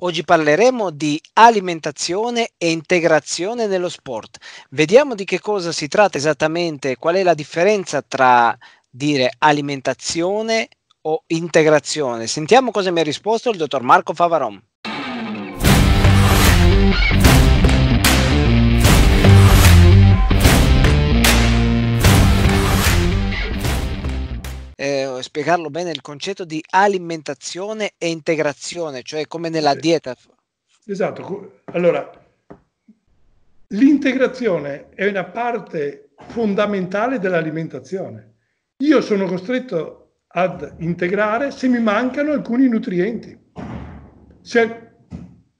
Oggi parleremo di alimentazione e integrazione nello sport. Vediamo di che cosa si tratta esattamente, qual è la differenza tra dire alimentazione o integrazione. Sentiamo cosa mi ha risposto il dottor Marco Favaron. e spiegarlo bene il concetto di alimentazione e integrazione, cioè come nella sì. dieta. Esatto, allora l'integrazione è una parte fondamentale dell'alimentazione. Io sono costretto ad integrare se mi mancano alcuni nutrienti. Se,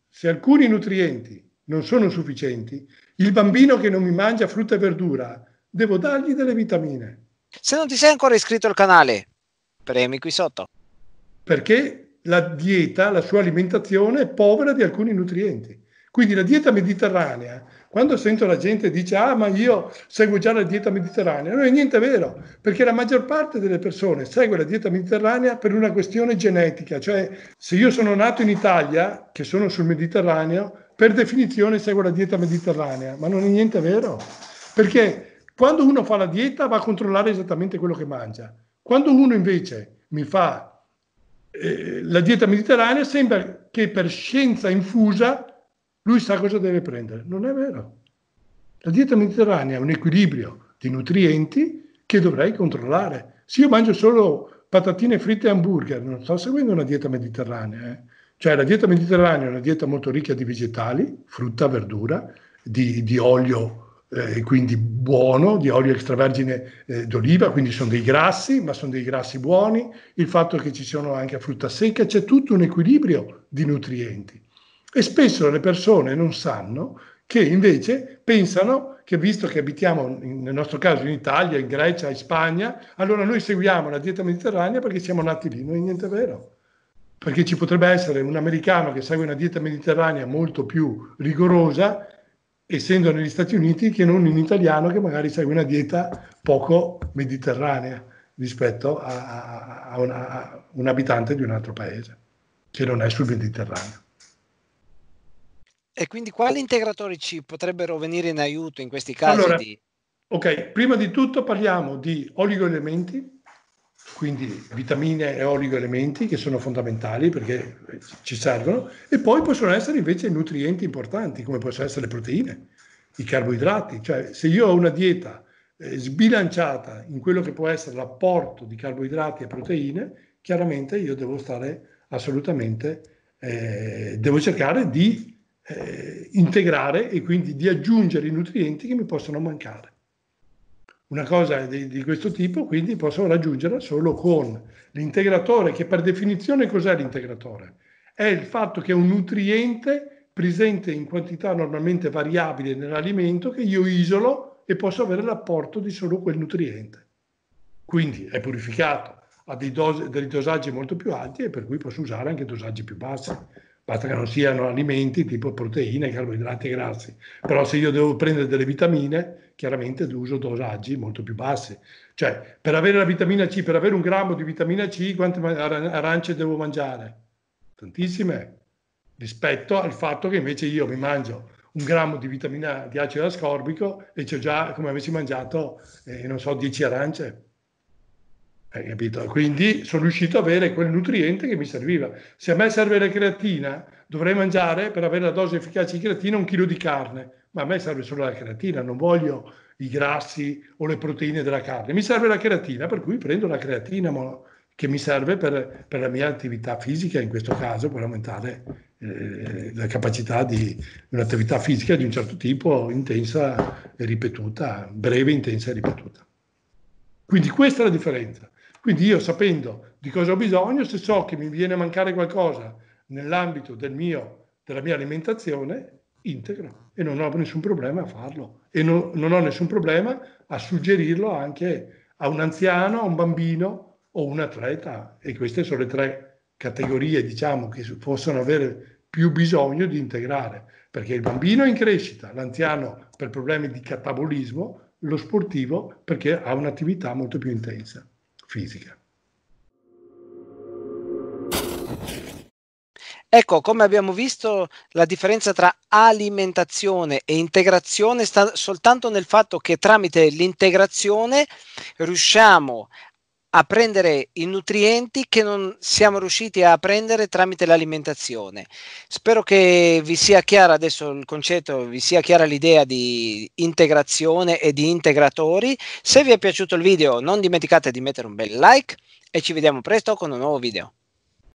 se alcuni nutrienti non sono sufficienti, il bambino che non mi mangia frutta e verdura, devo dargli delle vitamine. Se non ti sei ancora iscritto al canale, premi qui sotto. Perché la dieta, la sua alimentazione è povera di alcuni nutrienti. Quindi la dieta mediterranea, quando sento la gente dice ah ma io seguo già la dieta mediterranea, non è niente vero, perché la maggior parte delle persone segue la dieta mediterranea per una questione genetica, cioè se io sono nato in Italia, che sono sul Mediterraneo, per definizione seguo la dieta mediterranea, ma non è niente vero, perché quando uno fa la dieta va a controllare esattamente quello che mangia. Quando uno invece mi fa eh, la dieta mediterranea, sembra che per scienza infusa lui sa cosa deve prendere. Non è vero. La dieta mediterranea è un equilibrio di nutrienti che dovrei controllare. Se io mangio solo patatine fritte e hamburger, non sto seguendo una dieta mediterranea. Eh. Cioè la dieta mediterranea è una dieta molto ricca di vegetali, frutta, verdura, di, di olio eh, quindi buono, di olio extravergine eh, d'oliva, quindi sono dei grassi, ma sono dei grassi buoni, il fatto che ci siano anche frutta secca, c'è tutto un equilibrio di nutrienti. E spesso le persone non sanno che invece pensano che visto che abitiamo, in, nel nostro caso in Italia, in Grecia, in Spagna, allora noi seguiamo la dieta mediterranea perché siamo nati lì, non è niente vero. Perché ci potrebbe essere un americano che segue una dieta mediterranea molto più rigorosa essendo negli Stati Uniti che non in italiano che magari segue una dieta poco mediterranea rispetto a, a, una, a un abitante di un altro paese che non è sul Mediterraneo. E quindi quali integratori ci potrebbero venire in aiuto in questi casi? Allora, di... Ok, prima di tutto parliamo di oligoelementi, quindi vitamine e oligoelementi che sono fondamentali perché ci servono, e poi possono essere invece nutrienti importanti come possono essere le proteine, i carboidrati, cioè se io ho una dieta eh, sbilanciata in quello che può essere l'apporto di carboidrati e proteine, chiaramente io devo stare assolutamente, eh, devo cercare di eh, integrare e quindi di aggiungere i nutrienti che mi possono mancare una cosa di, di, questo tipo, quindi posso raggiungerla solo con l'integratore, che per definizione cos'è l'integratore? È il fatto che è un nutriente presente in quantità normalmente variabile nell'alimento che io isolo e posso avere l'apporto di solo quel nutriente. Quindi è purificato, ha dei, dose, dei dosaggi molto più alti e per cui posso usare anche dosaggi più bassi basta che non siano alimenti tipo proteine, carboidrati e grassi. Però se io devo prendere delle vitamine, chiaramente uso dosaggi molto più bassi. Cioè, per avere la vitamina C, per avere un grammo di vitamina C, quante arance devo mangiare? Tantissime, rispetto al fatto che invece io mi mangio un grammo di vitamina di acido ascorbico e c'è già come avessi mangiato, eh, non so, 10 arance. Hai capito? Quindi sono riuscito ad avere quel nutriente che mi serviva. Se a me serve la creatina, dovrei mangiare per avere la dose efficace di creatina un chilo di carne, ma a me serve solo la creatina, non voglio i grassi o le proteine della carne, mi serve la creatina, per cui prendo la creatina che mi serve per, per la mia attività fisica, in questo caso per aumentare eh, la capacità di un'attività fisica di un certo tipo intensa e ripetuta, breve, intensa e ripetuta. Quindi questa è la differenza. Quindi io sapendo di cosa ho bisogno, se so che mi viene a mancare qualcosa nell'ambito del mio, della mia alimentazione, integro e non ho nessun problema a farlo e non, non ho nessun problema a suggerirlo anche a un anziano, a un bambino o un atleta e queste sono le tre categorie diciamo che possono avere più bisogno di integrare perché il bambino è in crescita, l'anziano per problemi di catabolismo, lo sportivo perché ha un'attività molto più intensa fisica. Ecco, come abbiamo visto, la differenza tra alimentazione e integrazione sta soltanto nel fatto che tramite l'integrazione riusciamo a prendere i nutrienti che non siamo riusciti a prendere tramite l'alimentazione. Spero che vi sia chiaro adesso il concetto, vi sia chiara l'idea di integrazione e di integratori. Se vi è piaciuto il video non dimenticate di mettere un bel like e ci vediamo presto con un nuovo video.